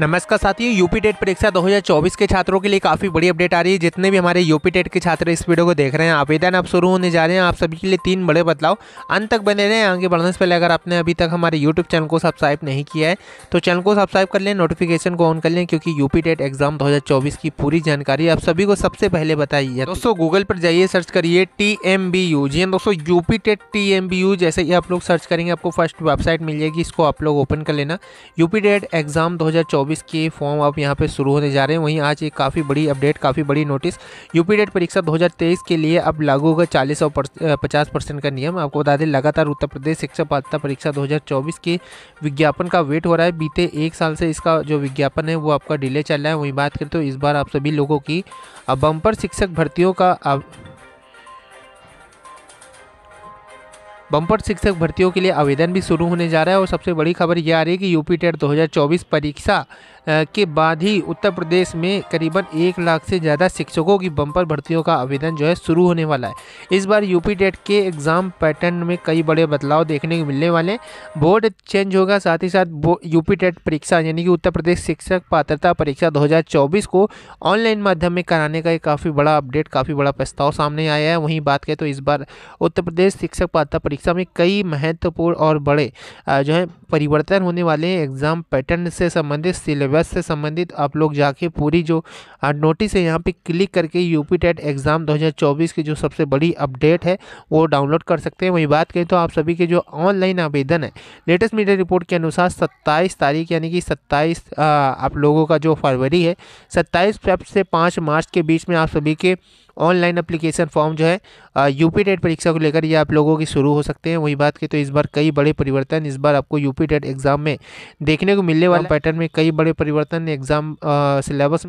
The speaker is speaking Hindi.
नमस्कार साथियों यूपी टेट परीक्षा 2024 के छात्रों के लिए काफ़ी बड़ी अपडेट आ रही है जितने भी हमारे यूपी टेट के छात्र इस वीडियो को देख रहे हैं आवेदन अब शुरू होने जा रहे हैं आप सभी के लिए तीन बड़े बदलाव अंत तक बने रहें आगे बढ़ने से पहले अगर आपने अभी तक हमारे यूट्यूब चैनल को सब्सक्राइब नहीं किया है तो चैनल को सब्सक्राइब कर लें नोटिफिकेशन को ऑन कर लें क्योंकि यूपी टेट एग्जाम दो की पूरी जानकारी आप सभी को सबसे पहले बताइए दोस्तों गूगल पर जाइए सर्च करिए टी एम बी यू जी हाँ दोस्तों UP TET T M B U जैसे ही आप लोग सर्च करेंगे आपको फर्स्ट वेबसाइट मिल जाएगी इसको आप लोग ओपन कर लेना यूपी टेट एग्जाम दो 2024 के फॉर्म अब यहाँ पे शुरू होने जा रहे हैं वहीं आज एक काफ़ी बड़ी अपडेट काफ़ी बड़ी नोटिस यूपी डेट परीक्षा 2023 के लिए अब लागू होगा चालीस और पचास परसेंट का नियम आपको बता दें लगातार उत्तर प्रदेश शिक्षा पात्रता परीक्षा 2024 के विज्ञापन का वेट हो रहा है बीते एक साल से इसका जो विज्ञापन है वो आपका डिले चल रहा है वहीं बात करें तो इस बार आप सभी लोगों की बम्पर शिक्षक भर्तियों का बम्पर शिक्षक भर्तियों के लिए आवेदन भी शुरू होने जा रहा है और सबसे बड़ी खबर यह आ रही है कि यूपी टेट 2024 परीक्षा के बाद ही उत्तर प्रदेश में करीबन एक लाख से ज़्यादा शिक्षकों की बम्पर भर्तियों का आवेदन जो है शुरू होने वाला है इस बार यूपी टेट के एग्ज़ाम पैटर्न में कई बड़े बदलाव देखने को मिलने वाले हैं बोर्ड चेंज होगा साथ ही साथ यूपी टेट परीक्षा यानी कि उत्तर प्रदेश शिक्षक पात्रता परीक्षा दो को ऑनलाइन माध्यम में कराने का एक काफ़ी बड़ा अपडेट काफ़ी बड़ा प्रस्ताव सामने आया है वहीं बात करें तो इस बार उत्तर प्रदेश शिक्षक पात्रता परीक्षा परीक्षा में कई महत्वपूर्ण और बड़े जो है परिवर्तन होने वाले हैं एग्ज़ाम पैटर्न से संबंधित सिलेबस से संबंधित आप लोग जाके पूरी जो नोटिस है यहाँ पे क्लिक करके यूपी टेट एग्ज़ाम 2024 की जो सबसे बड़ी अपडेट है वो डाउनलोड कर सकते हैं वही बात करें तो आप सभी के जो ऑनलाइन आवेदन है लेटेस्ट मीडिया रिपोर्ट के अनुसार सत्ताईस तारीख यानी कि सत्ताईस आप लोगों का जो फरवरी है सत्ताईस फेफ से पाँच मार्च के बीच में आप सभी के ऑनलाइन अप्लीकेशन फॉर्म जो है यूपी टेट परीक्षा को लेकर ये आप लोगों की शुरू हो सकते हैं वही बात की तो इस बार कई बड़े परिवर्तन इस बार आपको यूपी टेट एग्जाम में देखने को मिलने वाले पैटर्न में कई बड़े परिवर्तन एग्जाम सिलेबस